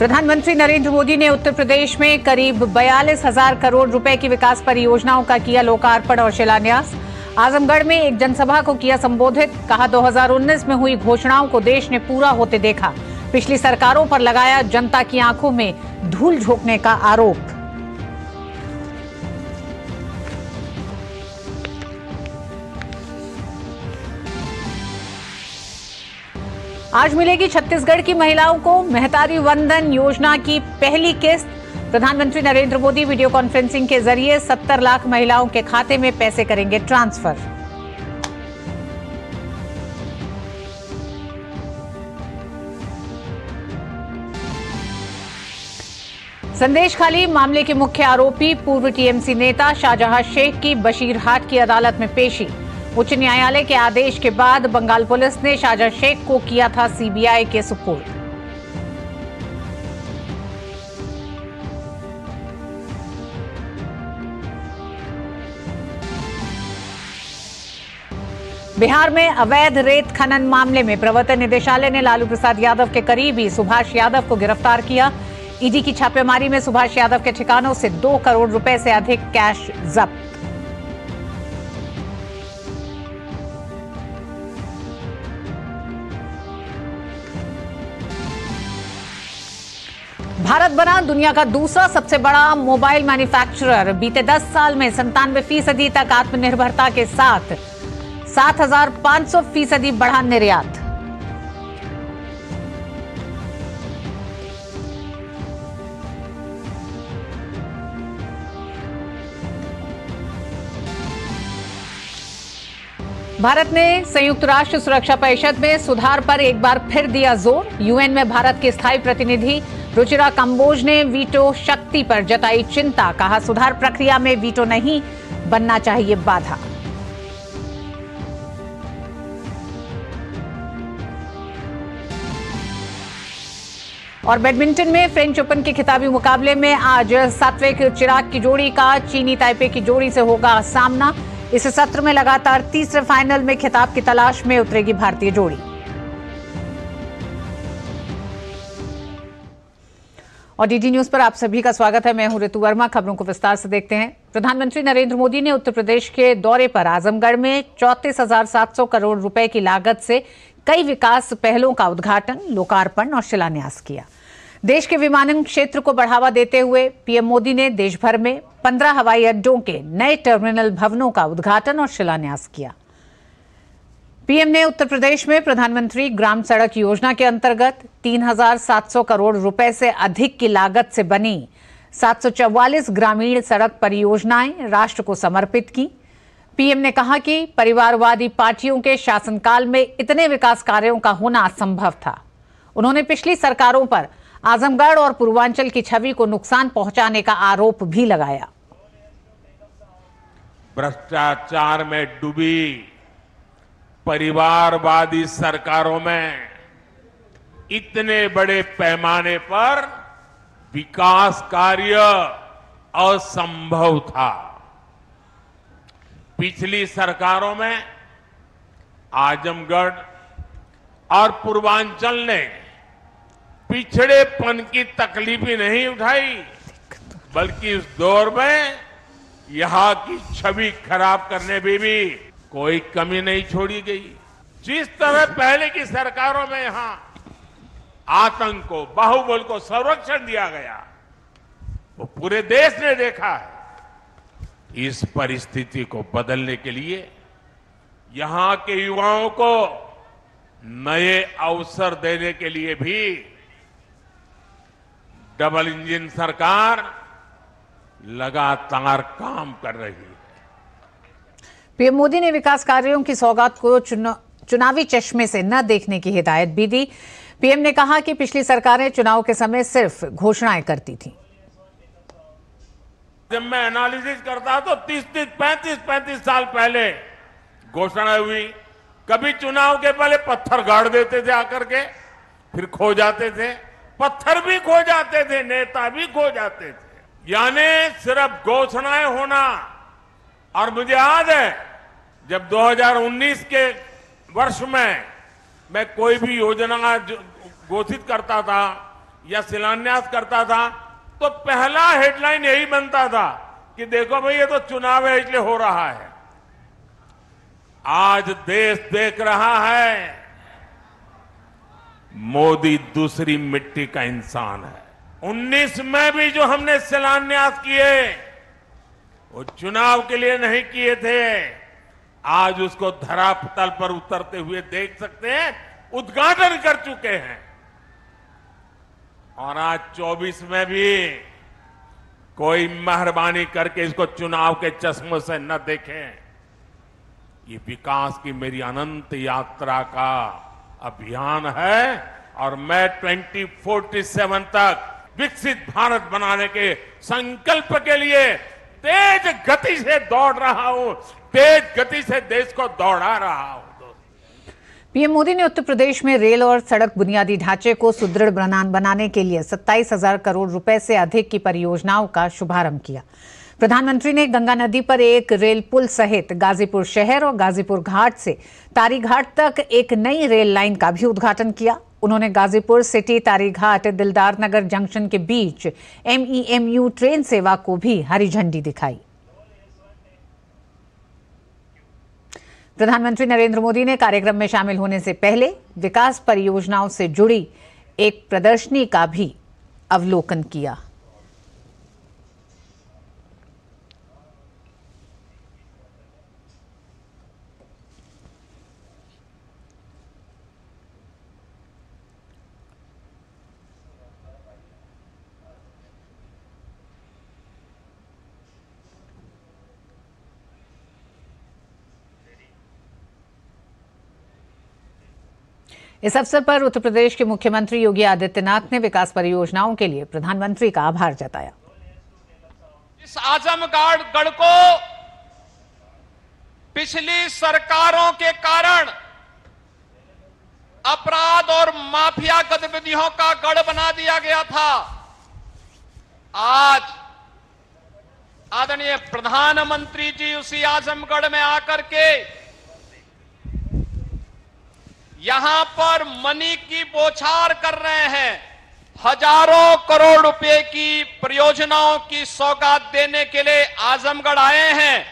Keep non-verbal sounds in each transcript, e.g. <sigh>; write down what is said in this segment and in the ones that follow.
प्रधानमंत्री नरेंद्र मोदी ने उत्तर प्रदेश में करीब बयालीस हजार करोड़ रुपए की विकास परियोजनाओं का किया लोकार्पण और शिलान्यास आजमगढ़ में एक जनसभा को किया संबोधित कहा 2019 में हुई घोषणाओं को देश ने पूरा होते देखा पिछली सरकारों पर लगाया जनता की आंखों में धूल झोंकने का आरोप आज मिलेगी छत्तीसगढ़ की महिलाओं को मेहतारी वंदन योजना की पहली किस्त प्रधानमंत्री नरेंद्र मोदी वीडियो कॉन्फ्रेंसिंग के जरिए 70 लाख महिलाओं के खाते में पैसे करेंगे ट्रांसफर संदेश खाली मामले के मुख्य आरोपी पूर्व टीएमसी नेता शाहजहां शेख की बशीरहाट की अदालत में पेशी उच्च न्यायालय के आदेश के बाद बंगाल पुलिस ने शाजा शेख को किया था सीबीआई के सुपुर्द बिहार में अवैध रेत खनन मामले में प्रवर्तन निदेशालय ने लालू प्रसाद यादव के करीबी सुभाष यादव को गिरफ्तार किया ईडी की छापेमारी में सुभाष यादव के ठिकानों से दो करोड़ रुपए से अधिक कैश जब्त भारत बना दुनिया का दूसरा सबसे बड़ा मोबाइल मैन्युफैक्चरर बीते 10 साल में संतानवे फीसदी तक आत्मनिर्भरता के साथ 7,500 फीसदी बढ़ा निर्यात भारत ने संयुक्त राष्ट्र सुरक्षा परिषद में सुधार पर एक बार फिर दिया जोर यूएन में भारत के स्थायी प्रतिनिधि रुचिरा कंबोज ने वीटो शक्ति पर जताई चिंता कहा सुधार प्रक्रिया में वीटो नहीं बनना चाहिए बाधा और बैडमिंटन में फ्रेंच ओपन के खिताबी मुकाबले में आज सात्विक चिराग की जोड़ी का चीनी ताइपे की जोड़ी से होगा सामना इस सत्र में लगातार तीसरे फाइनल में खिताब की तलाश में उतरेगी भारतीय जोड़ी और डीडी न्यूज पर आप सभी का स्वागत है मैं हूं ऋतु वर्मा खबरों को विस्तार से देखते हैं प्रधानमंत्री नरेंद्र मोदी ने उत्तर प्रदेश के दौरे पर आजमगढ़ में चौतीस करोड़ रुपए की लागत से कई विकास पहलों का उद्घाटन लोकार्पण और शिलान्यास किया देश के विमानन क्षेत्र को बढ़ावा देते हुए पीएम मोदी ने देशभर में पंद्रह हवाई अड्डों के नए टर्मिनल भवनों का उद्घाटन और शिलान्यास किया पीएम ने उत्तर प्रदेश में प्रधानमंत्री ग्राम सड़क योजना के अंतर्गत 3,700 करोड़ रुपए से अधिक की लागत से बनी 744 ग्रामीण सड़क परियोजनाएं राष्ट्र को समर्पित की पीएम ने कहा कि परिवारवादी पार्टियों के शासनकाल में इतने विकास कार्यों का होना असंभव था उन्होंने पिछली सरकारों पर आजमगढ़ और पूर्वांचल की छवि को नुकसान पहुंचाने का आरोप भी लगाया भ्रष्टाचार में डूबी परिवारवादी सरकारों में इतने बड़े पैमाने पर विकास कार्य असंभव था पिछली सरकारों में आजमगढ़ और पूर्वांचल ने पिछड़ेपन की तकलीफ ही नहीं उठाई बल्कि इस दौर में यहां की छवि खराब करने भी, भी कोई कमी नहीं छोड़ी गई जिस तरह पहले की सरकारों में यहां आतंक को बाहुबल को संरक्षण दिया गया वो पूरे देश ने देखा है इस परिस्थिति को बदलने के लिए यहां के युवाओं को नए अवसर देने के लिए भी डबल इंजन सरकार लगातार काम कर रही है पीएम मोदी ने विकास कार्यों की सौगात को चुना, चुनावी चश्मे से न देखने की हिदायत भी दी पीएम ने कहा कि पिछली सरकारें चुनाव के समय सिर्फ घोषणाएं करती थी जब मैं एनालिसिस करता तो 30 तीस पैंतीस पैंतीस साल पहले घोषणा हुई कभी चुनाव के पहले पत्थर गाड़ देते थे आकर के फिर खो जाते थे पत्थर भी खो जाते थे नेता भी खो जाते थे यानी सिर्फ घोषणाएं होना और मुझे याद है जब 2019 के वर्ष में मैं कोई भी योजना घोषित करता था या शिलान्यास करता था तो पहला हेडलाइन यही बनता था कि देखो भाई ये तो चुनाव है इसलिए हो रहा है आज देश देख रहा है मोदी दूसरी मिट्टी का इंसान है 19 में भी जो हमने शिलान्यास किए वो चुनाव के लिए नहीं किए थे आज उसको धरापतल पर उतरते हुए देख सकते हैं उद्घाटन कर चुके हैं और आज 24 में भी कोई मेहरबानी करके इसको चुनाव के चश्मे से न देखें ये विकास की मेरी अनंत यात्रा का अभियान है और मैं 2047 तक विकसित भारत बनाने के संकल्प के लिए तेज गति से दौड़ रहा हूं तेज गति से देश को दौड़ा रहा हूं पीएम मोदी ने उत्तर प्रदेश में रेल और सड़क बुनियादी ढांचे को सुदृढ़ बनाने के लिए सत्ताईस हजार करोड़ रुपए से अधिक की परियोजनाओं का शुभारंभ किया प्रधानमंत्री ने गंगा नदी पर एक रेल पुल सहित गाजीपुर शहर और गाजीपुर घाट से तारीघाट तक एक नई रेल लाइन का भी उद्घाटन किया उन्होंने गाजीपुर सिटी तारीघाट दिलदार नगर जंक्शन के बीच एमईएमयू e ट्रेन सेवा को भी हरी झंडी दिखाई प्रधानमंत्री नरेंद्र मोदी ने कार्यक्रम में शामिल होने से पहले विकास परियोजनाओं से जुड़ी एक प्रदर्शनी का भी अवलोकन किया इस अवसर पर उत्तर प्रदेश के मुख्यमंत्री योगी आदित्यनाथ ने विकास परियोजनाओं के लिए प्रधानमंत्री का आभार जताया इस आजमगढ़ को पिछली सरकारों के कारण अपराध और माफिया गतिविधियों का गढ़ बना दिया गया था आज आदरणीय प्रधानमंत्री जी उसी आजमगढ़ में आकर के यहां पर मनी की बोछार कर रहे हैं हजारों करोड़ रुपए की परियोजनाओं की सौगात देने के लिए आजमगढ़ आए हैं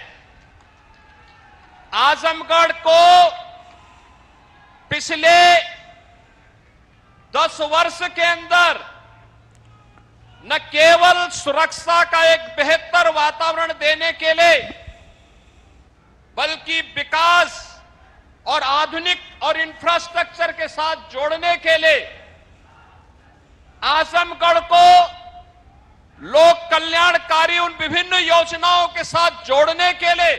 आजमगढ़ को पिछले दस वर्ष के अंदर न केवल सुरक्षा का एक बेहतर वातावरण देने के लिए बल्कि विकास और आधुनिक और इंफ्रास्ट्रक्चर के साथ जोड़ने के लिए आजमगढ़ को लोक कल्याणकारी उन विभिन्न योजनाओं के साथ जोड़ने के लिए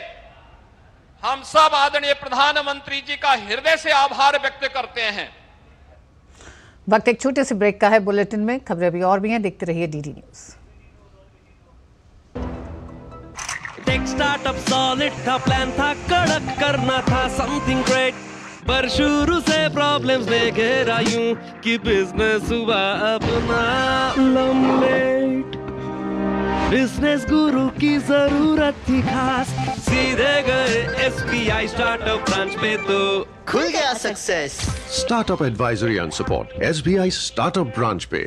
हम सब आदरणीय प्रधानमंत्री जी का हृदय से आभार व्यक्त करते हैं वक्त एक छोटे से ब्रेक का है बुलेटिन में खबरें भी और भी हैं देखते रहिए DD news tech startup solid था प्लान था कड़क करना था समथिंग ग्रेट पर शुरू से प्रॉब्लम्स ले घेरा यूं कि बिजनेस हुआ अपना लमलेट बिजनेस गुरु की जरूरत थी खास सीधे गए एसबीआई स्टार्टअप ब्रांच पे तो खुल गया success startup advisory and support SBI startup branch पे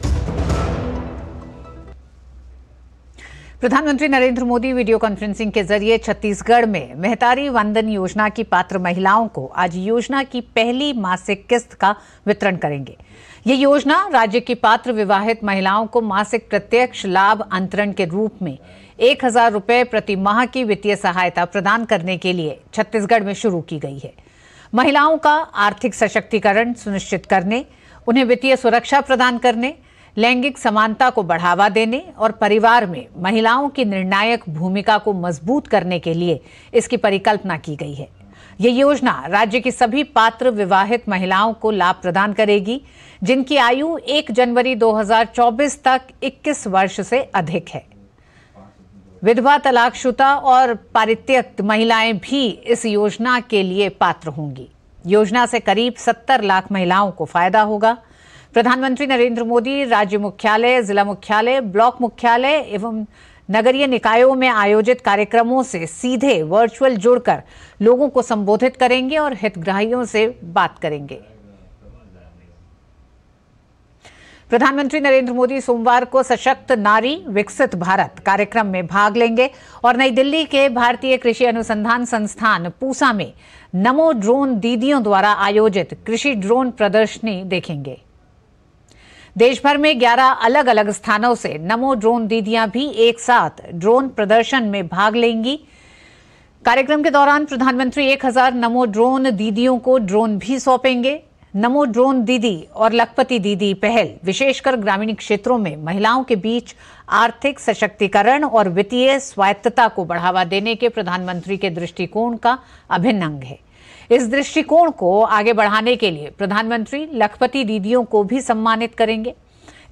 प्रधानमंत्री नरेंद्र मोदी वीडियो कॉन्फ्रेंसिंग के जरिए छत्तीसगढ़ में मेहतारी वंदन योजना की पात्र महिलाओं को आज योजना की पहली मासिक किस्त का वितरण करेंगे ये योजना राज्य की पात्र विवाहित महिलाओं को मासिक प्रत्यक्ष लाभ अंतरण के रूप में एक हजार रुपये प्रति माह की वित्तीय सहायता प्रदान करने के लिए छत्तीसगढ़ में शुरू की गई है महिलाओं का आर्थिक सशक्तिकरण सुनिश्चित करने उन्हें वित्तीय सुरक्षा प्रदान करने लैंगिक समानता को बढ़ावा देने और परिवार में महिलाओं की निर्णायक भूमिका को मजबूत करने के लिए इसकी परिकल्पना की गई है ये योजना राज्य की सभी पात्र विवाहित महिलाओं को लाभ प्रदान करेगी जिनकी आयु 1 जनवरी 2024 तक 21 वर्ष से अधिक है विधवा तलाकशुदा और पारित्यक्त महिलाएं भी इस योजना के लिए पात्र होंगी योजना से करीब 70 लाख महिलाओं को फायदा होगा प्रधानमंत्री नरेंद्र मोदी राज्य मुख्यालय जिला मुख्यालय ब्लॉक मुख्यालय एवं नगरीय निकायों में आयोजित कार्यक्रमों से सीधे वर्चुअल जुड़कर लोगों को संबोधित करेंगे और हितग्राहियों से बात करेंगे प्रधानमंत्री नरेंद्र मोदी सोमवार को सशक्त नारी विकसित भारत कार्यक्रम में भाग लेंगे और नई दिल्ली के भारतीय कृषि अनुसंधान संस्थान पूसा में नमो ड्रोन दीदियों द्वारा आयोजित कृषि ड्रोन प्रदर्शनी देखेंगे देशभर में 11 अलग अलग स्थानों से नमो ड्रोन दीदियां भी एक साथ ड्रोन प्रदर्शन में भाग लेंगी कार्यक्रम के दौरान प्रधानमंत्री 1000 नमो ड्रोन दीदियों को ड्रोन भी सौंपेंगे नमो ड्रोन दीदी और लखपति दीदी पहल विशेषकर ग्रामीण क्षेत्रों में महिलाओं के बीच आर्थिक सशक्तिकरण और वित्तीय स्वायत्तता को बढ़ावा देने के प्रधानमंत्री के दृष्टिकोण का अभिन्न अंग है इस दृष्टिकोण को आगे बढ़ाने के लिए प्रधानमंत्री लखपति दीदियों को भी सम्मानित करेंगे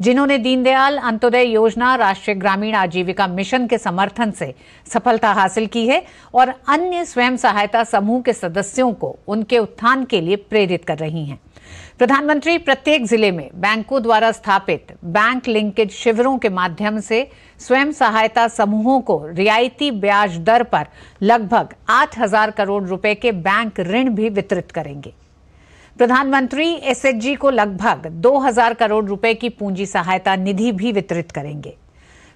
जिन्होंने दीनदयाल अंत्योदय योजना राष्ट्रीय ग्रामीण आजीविका मिशन के समर्थन से सफलता हासिल की है और अन्य स्वयं सहायता समूह के सदस्यों को उनके उत्थान के लिए प्रेरित कर रही हैं प्रधानमंत्री प्रत्येक जिले में बैंकों द्वारा स्थापित बैंक लिंकेज शिविरों के माध्यम से स्वयं सहायता समूहों को रियायती ब्याज दर पर लगभग आठ हजार करोड़ रुपए के बैंक ऋण भी वितरित करेंगे प्रधानमंत्री एसएचजी को लगभग दो हजार करोड़ रुपए की पूंजी सहायता निधि भी वितरित करेंगे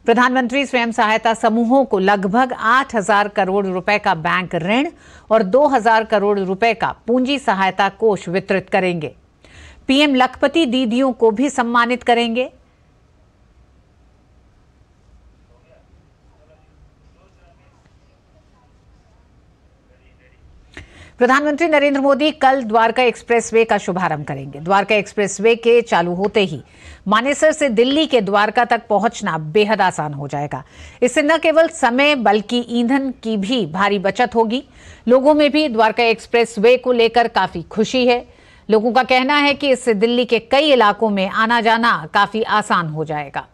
प्रधानमंत्री स्वयं सहायता समूहों को लगभग आठ हजार करोड़ रुपए का बैंक ऋण और दो हजार करोड़ रुपए का पूंजी सहायता कोष वितरित करेंगे पीएम लखपति दीदियों को भी सम्मानित करेंगे प्रधानमंत्री नरेंद्र मोदी कल द्वारका एक्सप्रेसवे का शुभारंभ करेंगे द्वारका एक्सप्रेसवे के चालू होते ही मानेसर से दिल्ली के द्वारका तक पहुंचना बेहद आसान हो जाएगा इससे न केवल समय बल्कि ईंधन की भी भारी बचत होगी लोगों में भी द्वारका एक्सप्रेसवे को लेकर काफी खुशी है लोगों का कहना है कि इससे दिल्ली के कई इलाकों में आना जाना काफी आसान हो जाएगा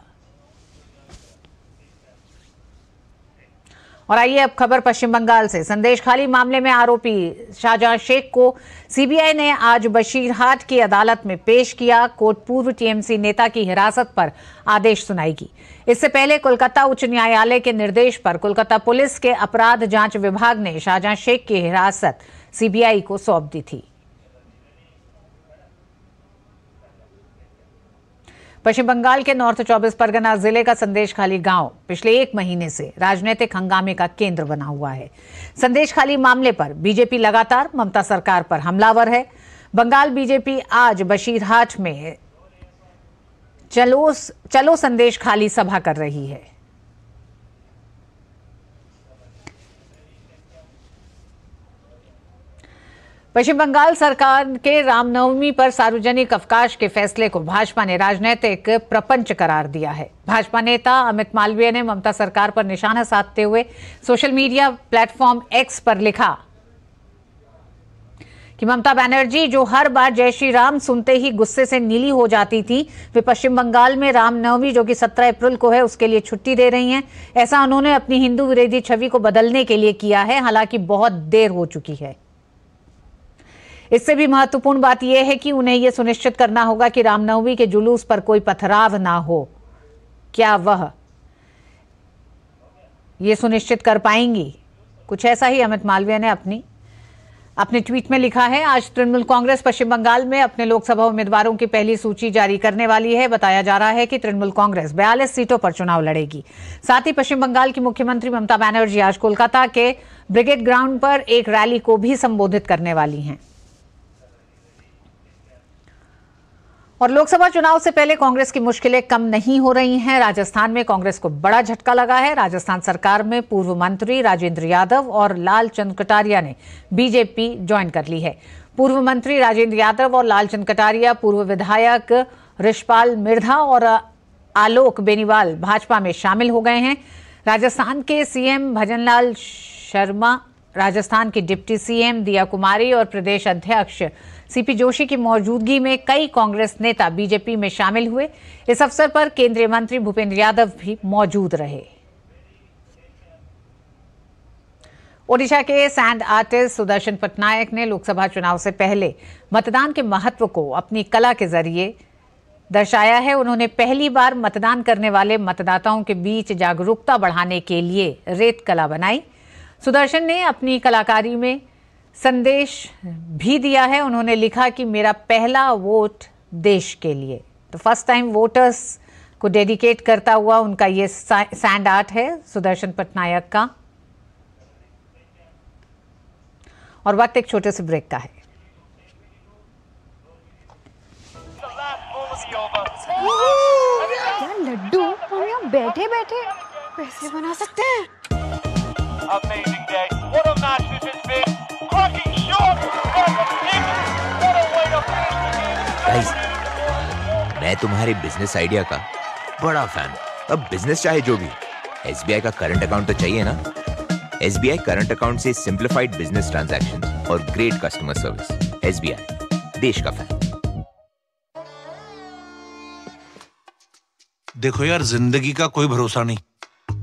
और आइए अब खबर पश्चिम बंगाल से संदेश खाली मामले में आरोपी शाहजहां शेख को सीबीआई ने आज बशीरहाट की अदालत में पेश किया कोर्ट पूर्व टीएमसी नेता की हिरासत पर आदेश सुनाएगी इससे पहले कोलकाता उच्च न्यायालय के निर्देश पर कोलकाता पुलिस के अपराध जांच विभाग ने शाहजहां शेख की हिरासत सीबीआई को सौंप दी थी पश्चिम बंगाल के नॉर्थ 24 परगना जिले का संदेश खाली गांव पिछले एक महीने से राजनीतिक हंगामे का केंद्र बना हुआ है संदेश खाली मामले पर बीजेपी लगातार ममता सरकार पर हमलावर है बंगाल बीजेपी आज बशीरहाट में चलो चलो संदेश खाली सभा कर रही है पश्चिम बंगाल सरकार के रामनवमी पर सार्वजनिक अवकाश के फैसले को भाजपा ने राजनीतिक प्रपंच करार दिया है भाजपा नेता अमित मालवीय ने ममता सरकार पर निशाना साधते हुए सोशल मीडिया प्लेटफॉर्म एक्स पर लिखा कि ममता बनर्जी जो हर बार जय श्री राम सुनते ही गुस्से से नीली हो जाती थी वे पश्चिम बंगाल में रामनवमी जो कि 17 अप्रैल को है उसके लिए छुट्टी दे रही हैं ऐसा उन्होंने अपनी हिंदू विरोधी छवि को बदलने के लिए किया है हालांकि बहुत देर हो चुकी है इससे भी महत्वपूर्ण बात यह है कि उन्हें यह सुनिश्चित करना होगा कि रामनवमी के जुलूस पर कोई पथराव ना हो क्या वह ये सुनिश्चित कर पाएंगी कुछ ऐसा ही अमित मालवीय ने अपनी अपने ट्वीट में लिखा है आज तृणमूल कांग्रेस पश्चिम बंगाल में अपने लोकसभा उम्मीदवारों की पहली सूची जारी करने वाली है बताया जा रहा है कि तृणमूल कांग्रेस बयालीस सीटों पर चुनाव लड़ेगी साथ ही पश्चिम बंगाल की मुख्यमंत्री ममता बनर्जी आज कोलकाता के ब्रिगेड ग्राउंड पर एक रैली को भी संबोधित करने वाली हैं और लोकसभा चुनाव से पहले कांग्रेस की मुश्किलें कम नहीं हो रही हैं राजस्थान में कांग्रेस को बड़ा झटका लगा है राजस्थान सरकार में पूर्व मंत्री राजेंद्र यादव और लालचंद कटारिया ने बीजेपी ज्वाइन कर ली है पूर्व मंत्री राजेंद्र यादव और लालचंद कटारिया पूर्व विधायक ऋषपाल मिर्धा और आलोक बेनीवाल भाजपा में शामिल हो गए हैं राजस्थान के सीएम भजनलाल शर्मा राजस्थान की डिप्टी सीएम दिया कुमारी और प्रदेश अध्यक्ष सीपी जोशी की मौजूदगी में कई कांग्रेस नेता बीजेपी में शामिल हुए इस अवसर पर केंद्रीय मंत्री भूपेंद्र यादव भी मौजूद रहे ओडिशा के सैंड आर्टिस्ट सुदर्शन पटनायक ने लोकसभा चुनाव से पहले मतदान के महत्व को अपनी कला के जरिए दर्शाया है उन्होंने पहली बार मतदान करने वाले मतदाताओं के बीच जागरूकता बढ़ाने के लिए रेत कला बनाई सुदर्शन ने अपनी कलाकारी में संदेश भी दिया है उन्होंने लिखा कि मेरा पहला वोट देश के लिए तो फर्स्ट टाइम वोटर्स को डेडिकेट करता हुआ उनका ये सैंड आर्ट है सुदर्शन पटनायक का और वक्त एक छोटे से ब्रेक का है लड्डू हम यहाँ बैठे बैठे पैसे बना सकते हैं मैं तुम्हारे बिजनेस आइडिया का बड़ा फैन अब बिजनेस चाहे जो भी एस का करंट अकाउंट तो चाहिए ना एस करंट अकाउंट से सिंप्लीफाइड बिजनेस ट्रांजेक्शन और ग्रेट कस्टमर सर्विस एस देश का फैन देखो यार जिंदगी का कोई भरोसा नहीं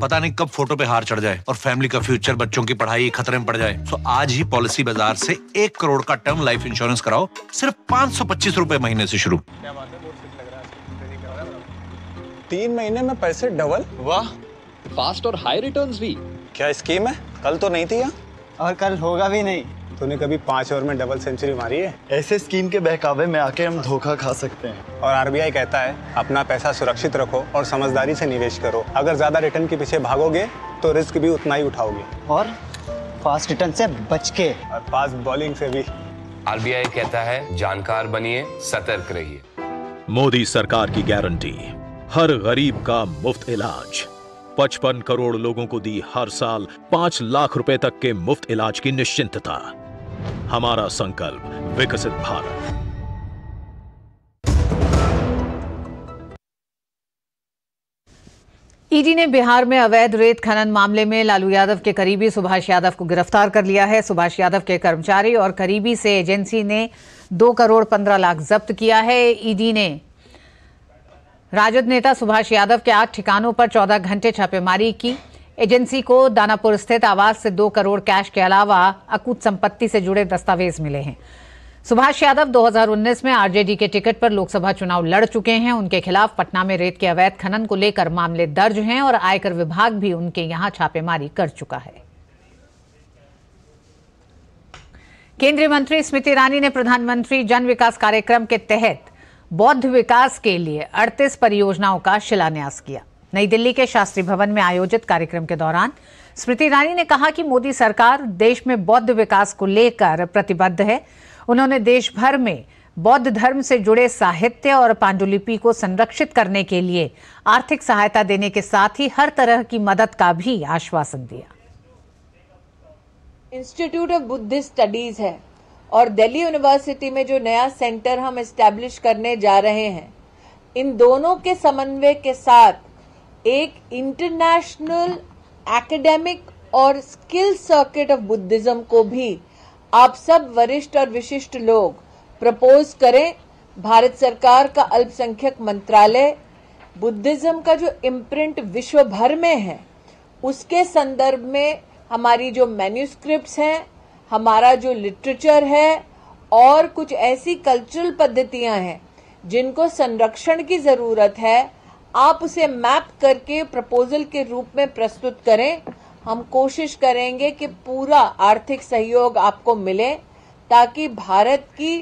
पता नहीं कब फोटो पे हार चढ़ जाए और फैमिली का फ्यूचर बच्चों की पढ़ाई खतरे में पड़ जाए तो आज ही पॉलिसी बाजार से एक करोड़ का टर्म लाइफ इंश्योरेंस कराओ सिर्फ पांच सौ पच्चीस रूपए महीने से शुरू तीन महीने में पैसे डबल वाह फास्ट और हाई रिटर्न्स भी क्या स्कीम है कल तो नहीं थी यहाँ और कल होगा भी नहीं तूने कभी पाँच ओवर में डबल सेंचुरी मारी है ऐसे स्कीम के बहकावे में आके हम धोखा खा सकते हैं और आरबीआई कहता है अपना पैसा सुरक्षित रखो और समझदारी से निवेश करो अगर ज्यादा रिटर्न के पीछे भागोगे तो रिस्क भी उतना ही उठाओगे और फास्ट रिटर्न से बच के और फास्ट बॉलिंग से भी आरबीआई कहता है जानकार बनिए सतर्क रहिए मोदी सरकार की गारंटी हर गरीब का मुफ्त इलाज पचपन करोड़ लोगों को दी हर साल पांच लाख रुपए तक के मुफ्त इलाज की निश्चिंतता हमारा संकल्प विकसित भारत ईडी ने बिहार में अवैध रेत खनन मामले में लालू यादव के करीबी सुभाष यादव को गिरफ्तार कर लिया है सुभाष यादव के कर्मचारी और करीबी से एजेंसी ने दो करोड़ पंद्रह लाख जब्त किया है ईडी ने राजद नेता सुभाष यादव के आठ ठिकानों पर 14 घंटे छापेमारी की एजेंसी को दानापुर स्थित आवास से दो करोड़ कैश के अलावा अकूत संपत्ति से जुड़े दस्तावेज मिले हैं सुभाष यादव 2019 में आरजेडी के टिकट पर लोकसभा चुनाव लड़ चुके हैं उनके खिलाफ पटना में रेत के अवैध खनन को लेकर मामले दर्ज हैं और आयकर विभाग भी उनके यहां छापेमारी कर चुका है केंद्रीय मंत्री स्मृति ईरानी ने प्रधानमंत्री जन विकास कार्यक्रम के तहत बौद्ध विकास के लिए 38 परियोजनाओं का शिलान्यास किया नई दिल्ली के शास्त्री भवन में आयोजित कार्यक्रम के दौरान स्मृति ईरानी ने कहा कि मोदी सरकार देश में बौद्ध विकास को लेकर प्रतिबद्ध है उन्होंने देश भर में बौद्ध धर्म से जुड़े साहित्य और पांडुलिपि को संरक्षित करने के लिए आर्थिक सहायता देने के साथ ही हर तरह की मदद का भी आश्वासन दिया इंस्टीट्यूट ऑफ बुद्धिस्ट स्टडीज है और दिल्ली यूनिवर्सिटी में जो नया सेंटर हम इस्टेब्लिश करने जा रहे हैं इन दोनों के समन्वय के साथ एक इंटरनेशनल एकेडमिक और स्किल सर्किट ऑफ बुद्धिज्म को भी आप सब वरिष्ठ और विशिष्ट लोग प्रपोज करें भारत सरकार का अल्पसंख्यक मंत्रालय बुद्धिज्म का जो इम्प्रिंट विश्व भर में है उसके संदर्भ में हमारी जो मैन्यूस्क्रिप्ट्स हैं हमारा जो लिटरेचर है और कुछ ऐसी कल्चरल पद्धतियां हैं जिनको संरक्षण की ज़रूरत है आप उसे मैप करके प्रपोजल के रूप में प्रस्तुत करें हम कोशिश करेंगे कि पूरा आर्थिक सहयोग आपको मिले ताकि भारत की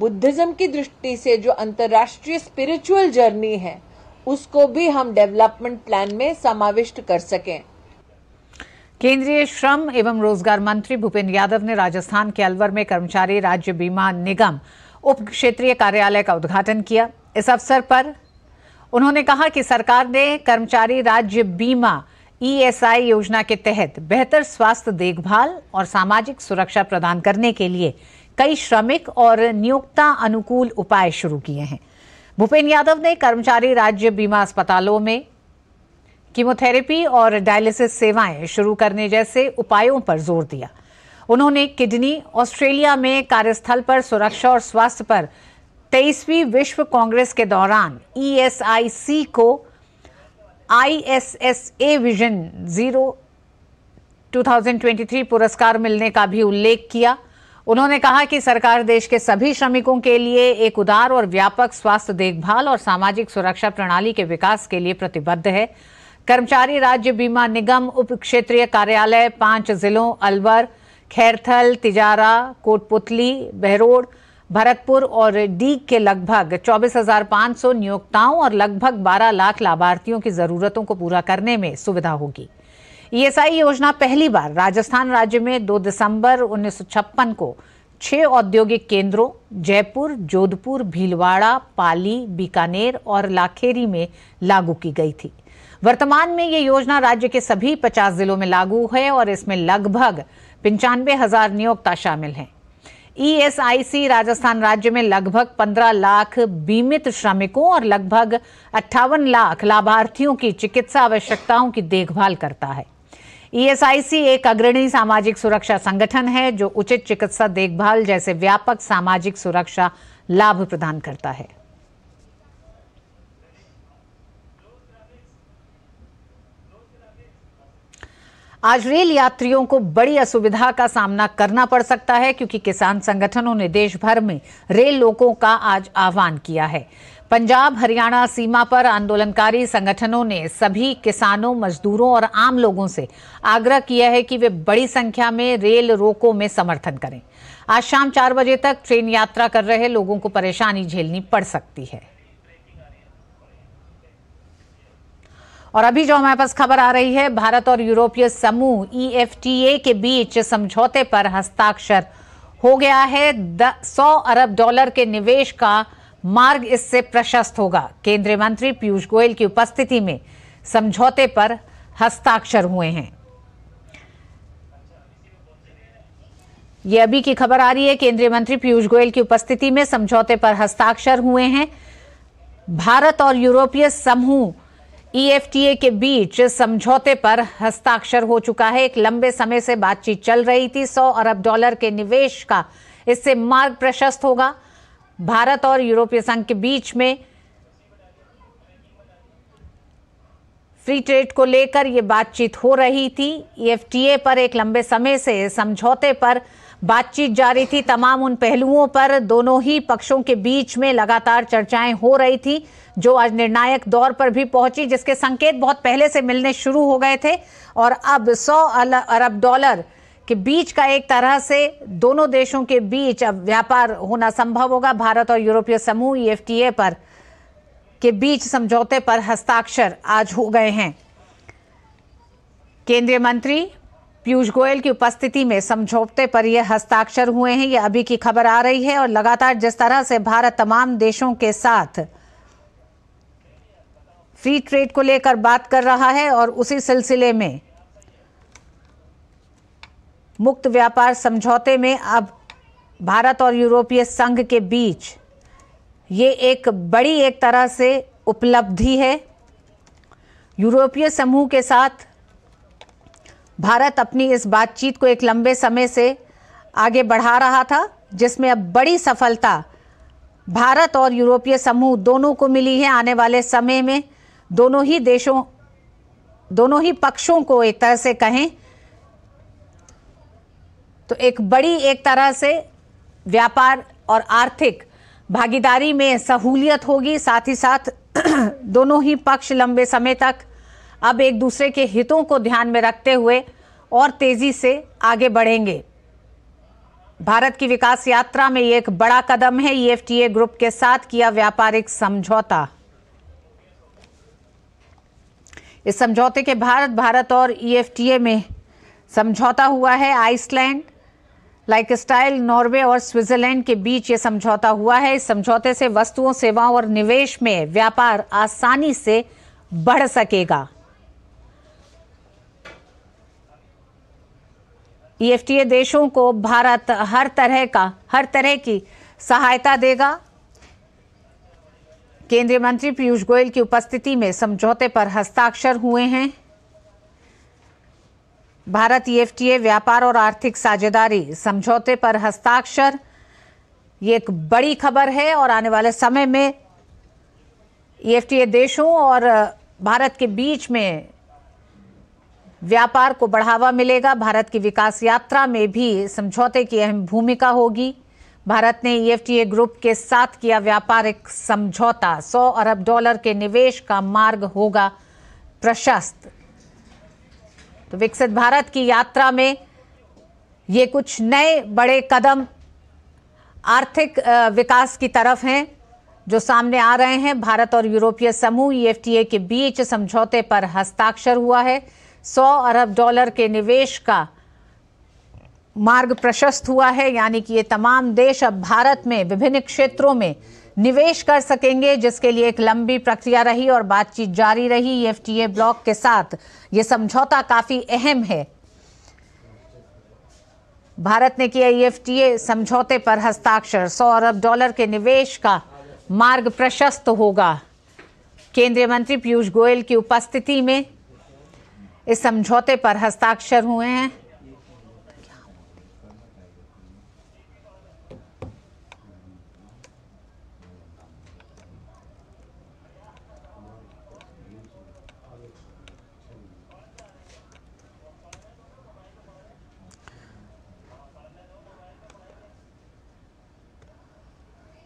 बुद्धिज़्म की दृष्टि से जो अंतर्राष्ट्रीय स्पिरिचुअल जर्नी है उसको भी हम डेवलपमेंट प्लान में समाविष्ट कर सकें केंद्रीय श्रम एवं रोजगार मंत्री भूपेंद्र यादव ने राजस्थान के अलवर में कर्मचारी राज्य बीमा निगम उप क्षेत्रीय कार्यालय का उद्घाटन किया इस अवसर पर उन्होंने कहा कि सरकार ने कर्मचारी राज्य बीमा ईएसआई e योजना के तहत बेहतर स्वास्थ्य देखभाल और सामाजिक सुरक्षा प्रदान करने के लिए कई श्रमिक और नियोक्ता अनुकूल उपाय शुरू किए हैं भूपेन्द्र यादव ने कर्मचारी राज्य बीमा अस्पतालों में कीमोथेरेपी और डायलिसिस सेवाएं शुरू करने जैसे उपायों पर जोर दिया उन्होंने किडनी ऑस्ट्रेलिया में कार्यस्थल पर सुरक्षा और स्वास्थ्य पर तेईसवीं विश्व कांग्रेस के दौरान ईएसआईसी e को आईएसएसए विजन जीरो 2023 पुरस्कार मिलने का भी उल्लेख किया उन्होंने कहा कि सरकार देश के सभी श्रमिकों के लिए एक उदार और व्यापक स्वास्थ्य देखभाल और सामाजिक सुरक्षा प्रणाली के विकास के लिए प्रतिबद्ध है कर्मचारी राज्य बीमा निगम उप क्षेत्रीय कार्यालय पांच जिलों अलवर खैरथल तिजारा कोटपुतली बहरोड भरतपुर और डीग के लगभग 24,500 नियोक्ताओं और लगभग 12 लाख लाभार्थियों की जरूरतों को पूरा करने में सुविधा होगी ईएसआई योजना पहली बार राजस्थान राज्य में 2 दिसंबर उन्नीस को छह औद्योगिक केंद्रों जयपुर जोधपुर भीलवाड़ा पाली बीकानेर और लाखेरी में लागू की गई थी वर्तमान में ये योजना राज्य के सभी 50 जिलों में लागू है और इसमें लगभग पंचानवे हजार नियोक्ता शामिल हैं ईएसआईसी e राजस्थान राज्य में लगभग 15 लाख बीमित श्रमिकों और लगभग अट्ठावन लाख लाभार्थियों की चिकित्सा आवश्यकताओं की देखभाल करता है ईएसआईसी e एक अग्रणी सामाजिक सुरक्षा संगठन है जो उचित चिकित्सा देखभाल जैसे व्यापक सामाजिक सुरक्षा लाभ प्रदान करता है आज रेल यात्रियों को बड़ी असुविधा का सामना करना पड़ सकता है क्योंकि किसान संगठनों ने देश भर में रेल लोगों का आज आह्वान किया है पंजाब हरियाणा सीमा पर आंदोलनकारी संगठनों ने सभी किसानों मजदूरों और आम लोगों से आग्रह किया है कि वे बड़ी संख्या में रेल रोको में समर्थन करें आज शाम चार बजे तक ट्रेन यात्रा कर रहे लोगों को परेशानी झेलनी पड़ सकती है और अभी जो हमारे पास खबर आ रही है भारत और यूरोपीय समूह ई e के बीच समझौते पर हस्ताक्षर हो गया है सौ अरब डॉलर के निवेश का मार्ग इससे प्रशस्त होगा केंद्रीय मंत्री पीयूष गोयल की उपस्थिति में समझौते पर हस्ताक्षर हुए हैं ये अभी की खबर आ रही है केंद्रीय मंत्री पीयूष गोयल की उपस्थिति में समझौते पर हस्ताक्षर हुए हैं भारत और यूरोपीय समूह ईएफटीए e के बीच समझौते पर हस्ताक्षर हो चुका है एक लंबे समय से बातचीत चल रही थी सौ अरब डॉलर के निवेश का इससे मार्ग प्रशस्त होगा भारत और यूरोपीय संघ के बीच में फ्री ट्रेड को लेकर ये बातचीत हो रही थी ईएफटीए e पर एक लंबे समय से समझौते पर बातचीत जारी थी तमाम उन पहलुओं पर दोनों ही पक्षों के बीच में लगातार चर्चाएं हो रही थी जो आज निर्णायक दौर पर भी पहुंची जिसके संकेत बहुत पहले से मिलने शुरू हो गए थे और अब सौ अरब डॉलर के बीच का एक तरह से दोनों देशों के बीच अब व्यापार होना संभव होगा भारत और यूरोपीय समूह ई e पर के बीच समझौते पर हस्ताक्षर आज हो गए हैं केंद्रीय मंत्री पीयूष गोयल की उपस्थिति में समझौते पर यह हस्ताक्षर हुए हैं यह अभी की खबर आ रही है और लगातार जिस तरह से भारत तमाम देशों के साथ फ्री ट्रेड को लेकर बात कर रहा है और उसी सिलसिले में मुक्त व्यापार समझौते में अब भारत और यूरोपीय संघ के बीच ये एक बड़ी एक तरह से उपलब्धि है यूरोपीय समूह के साथ भारत अपनी इस बातचीत को एक लंबे समय से आगे बढ़ा रहा था जिसमें अब बड़ी सफलता भारत और यूरोपीय समूह दोनों को मिली है आने वाले समय में दोनों ही देशों दोनों ही पक्षों को एक तरह से कहें तो एक बड़ी एक तरह से व्यापार और आर्थिक भागीदारी में सहूलियत होगी साथ ही साथ <clears throat> दोनों ही पक्ष लंबे समय तक अब एक दूसरे के हितों को ध्यान में रखते हुए और तेजी से आगे बढ़ेंगे भारत की विकास यात्रा में ये एक बड़ा कदम है ईएफटीए e ग्रुप के साथ किया व्यापारिक समझौता इस समझौते के भारत भारत और ईएफटीए e में समझौता हुआ है आइसलैंड लाइक स्टाइल नॉर्वे और स्विट्जरलैंड के बीच ये समझौता हुआ है इस समझौते से वस्तुओं सेवाओं और निवेश में व्यापार आसानी से बढ़ सकेगा ईएफटीए e देशों को भारत हर तरह का हर तरह की सहायता देगा केंद्रीय मंत्री पीयूष गोयल की उपस्थिति में समझौते पर हस्ताक्षर हुए हैं भारत ईएफटीए e व्यापार और आर्थिक साझेदारी समझौते पर हस्ताक्षर ये एक बड़ी खबर है और आने वाले समय में ईएफटीए e देशों और भारत के बीच में व्यापार को बढ़ावा मिलेगा भारत की विकास यात्रा में भी समझौते की अहम भूमिका होगी भारत ने ईएफटीए e ग्रुप के साथ किया व्यापारिक समझौता 100 अरब डॉलर के निवेश का मार्ग होगा प्रशस्त तो विकसित भारत की यात्रा में ये कुछ नए बड़े कदम आर्थिक विकास की तरफ हैं जो सामने आ रहे हैं भारत और यूरोपीय समूह ईएफटीए e के बीच समझौते पर हस्ताक्षर हुआ है सौ अरब डॉलर के निवेश का मार्ग प्रशस्त हुआ है यानी कि ये तमाम देश अब भारत में विभिन्न क्षेत्रों में निवेश कर सकेंगे जिसके लिए एक लंबी प्रक्रिया रही और बातचीत जारी रही एफ e टी ब्लॉक के साथ ये समझौता काफ़ी अहम है भारत ने किया ई e समझौते पर हस्ताक्षर सौ अरब डॉलर के निवेश का मार्ग प्रशस्त होगा केंद्रीय मंत्री पीयूष गोयल की उपस्थिति में इस समझौते पर हस्ताक्षर हुए हैं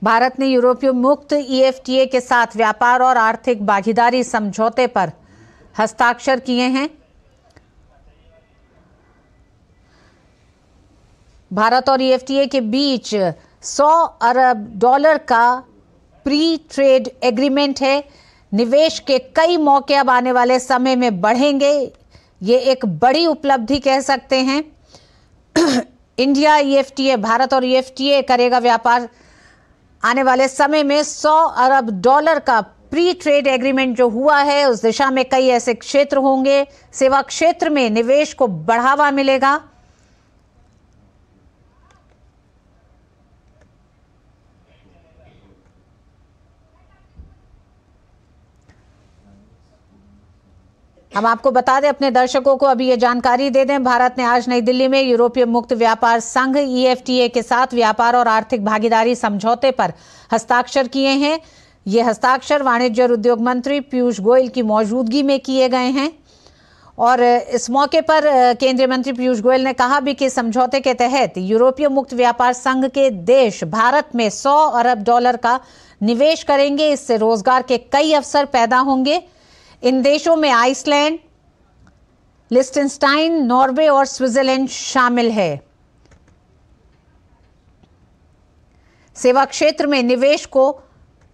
भारत ने यूरोपीय मुक्त ईएफटीए e के साथ व्यापार और आर्थिक भागीदारी समझौते पर हस्ताक्षर किए हैं भारत और ईएफटीए e के बीच 100 अरब डॉलर का प्री ट्रेड एग्रीमेंट है निवेश के कई मौके अब आने वाले समय में बढ़ेंगे ये एक बड़ी उपलब्धि कह सकते हैं <clears throat> इंडिया ईएफटीए e भारत और ईएफटीए e करेगा व्यापार आने वाले समय में 100 अरब डॉलर का प्री ट्रेड एग्रीमेंट जो हुआ है उस दिशा में कई ऐसे क्षेत्र होंगे सेवा क्षेत्र में निवेश को बढ़ावा मिलेगा हम आपको बता दें अपने दर्शकों को अभी ये जानकारी दे दें भारत ने आज नई दिल्ली में यूरोपीय मुक्त व्यापार संघ ईएफटीए e के साथ व्यापार और आर्थिक भागीदारी समझौते पर हस्ताक्षर किए हैं ये हस्ताक्षर वाणिज्य और उद्योग मंत्री पीयूष गोयल की मौजूदगी में किए गए हैं और इस मौके पर केंद्रीय मंत्री पीयूष गोयल ने कहा भी कि समझौते के तहत यूरोपीय मुक्त व्यापार संघ के देश भारत में 100 अरब डॉलर का निवेश करेंगे इससे रोजगार के कई अवसर पैदा होंगे इन देशों में आइसलैंड लिस्टनस्टाइन नॉर्वे और स्विट्जरलैंड शामिल है सेवा क्षेत्र में निवेश को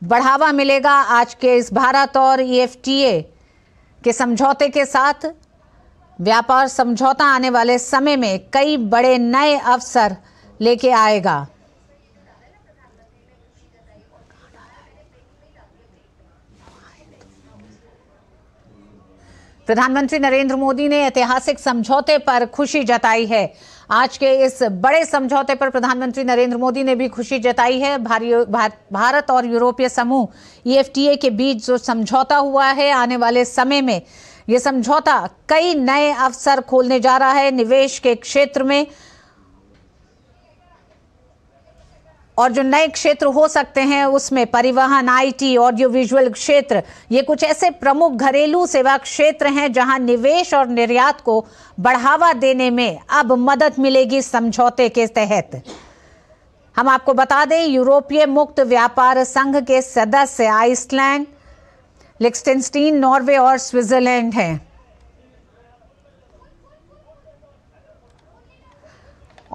बढ़ावा मिलेगा आज के इस भारत और ई e के समझौते के साथ व्यापार समझौता आने वाले समय में कई बड़े नए अवसर लेके आएगा प्रधानमंत्री नरेंद्र मोदी ने ऐतिहासिक समझौते पर खुशी जताई है आज के इस बड़े समझौते पर प्रधानमंत्री नरेंद्र मोदी ने भी खुशी जताई है भारत और यूरोपीय समूह ईएफटीए e के बीच जो समझौता हुआ है आने वाले समय में ये समझौता कई नए अवसर खोलने जा रहा है निवेश के क्षेत्र में और जो नए क्षेत्र हो सकते हैं उसमें परिवहन आईटी ऑडियो विजुअल क्षेत्र ये कुछ ऐसे प्रमुख घरेलू सेवा क्षेत्र हैं जहां निवेश और निर्यात को बढ़ावा देने में अब मदद मिलेगी समझौते के तहत हम आपको बता दें यूरोपीय मुक्त व्यापार संघ के सदस्य आइसलैंड लिक्सटेंस्टीन नॉर्वे और स्विट्जरलैंड हैं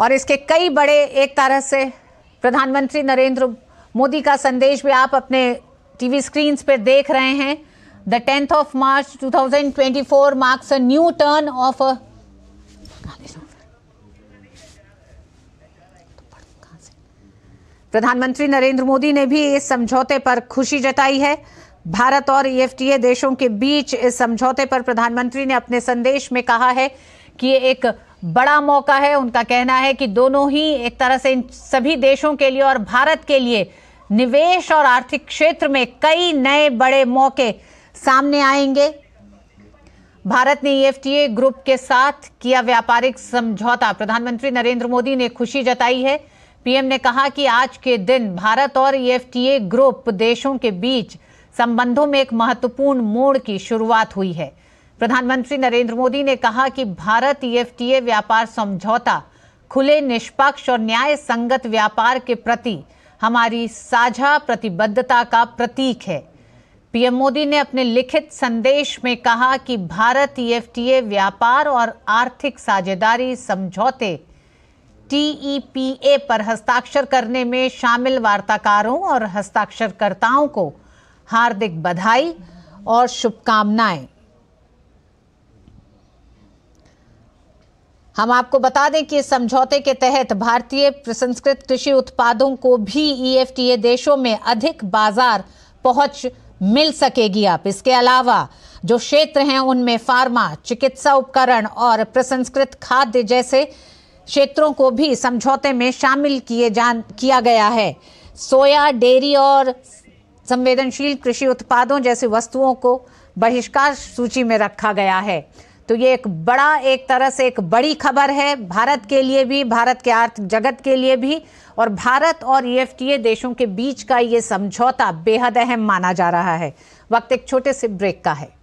और इसके कई बड़े एक तरह से प्रधानमंत्री नरेंद्र मोदी का संदेश भी आप अपने टीवी स्क्रीन पर देख रहे हैं the tenth of March 2024 marks a new turn of प्रधानमंत्री नरेंद्र मोदी ने भी इस समझौते पर खुशी जताई है भारत और ईएफटीए e देशों के बीच इस समझौते पर प्रधानमंत्री ने अपने संदेश में कहा है कि ये एक बड़ा मौका है उनका कहना है कि दोनों ही एक तरह से इन सभी देशों के लिए और भारत के लिए निवेश और आर्थिक क्षेत्र में कई नए बड़े मौके सामने आएंगे भारत ने ईएफटीए e ग्रुप के साथ किया व्यापारिक समझौता प्रधानमंत्री नरेंद्र मोदी ने खुशी जताई है पीएम ने कहा कि आज के दिन भारत और ईएफटीए e ग्रुप देशों के बीच संबंधों में एक महत्वपूर्ण मोड़ की शुरुआत हुई है प्रधानमंत्री नरेंद्र मोदी ने कहा कि भारत ईएफटीए e व्यापार समझौता खुले निष्पक्ष और न्याय संगत व्यापार के प्रति हमारी साझा प्रतिबद्धता का प्रतीक है पीएम मोदी ने अपने लिखित संदेश में कहा कि भारत ईएफटीए e व्यापार और आर्थिक साझेदारी समझौते टीईपीए e पर हस्ताक्षर करने में शामिल वार्ताकारों और हस्ताक्षरकर्ताओं को हार्दिक बधाई और शुभकामनाएं हम आपको बता दें कि इस समझौते के तहत भारतीय प्रसंस्कृत कृषि उत्पादों को भी ईएफटीए e देशों में अधिक बाजार पहुंच मिल सकेगी आप इसके अलावा जो क्षेत्र हैं उनमें फार्मा चिकित्सा उपकरण और प्रसंस्कृत खाद्य जैसे क्षेत्रों को भी समझौते में शामिल किए जान किया गया है सोया डेयरी और संवेदनशील कृषि उत्पादों जैसी वस्तुओं को बहिष्कार सूची में रखा गया है तो ये एक बड़ा एक तरह से एक बड़ी खबर है भारत के लिए भी भारत के आर्थिक जगत के लिए भी और भारत और ईएफटीए e देशों के बीच का ये समझौता बेहद अहम माना जा रहा है वक्त एक छोटे से ब्रेक का है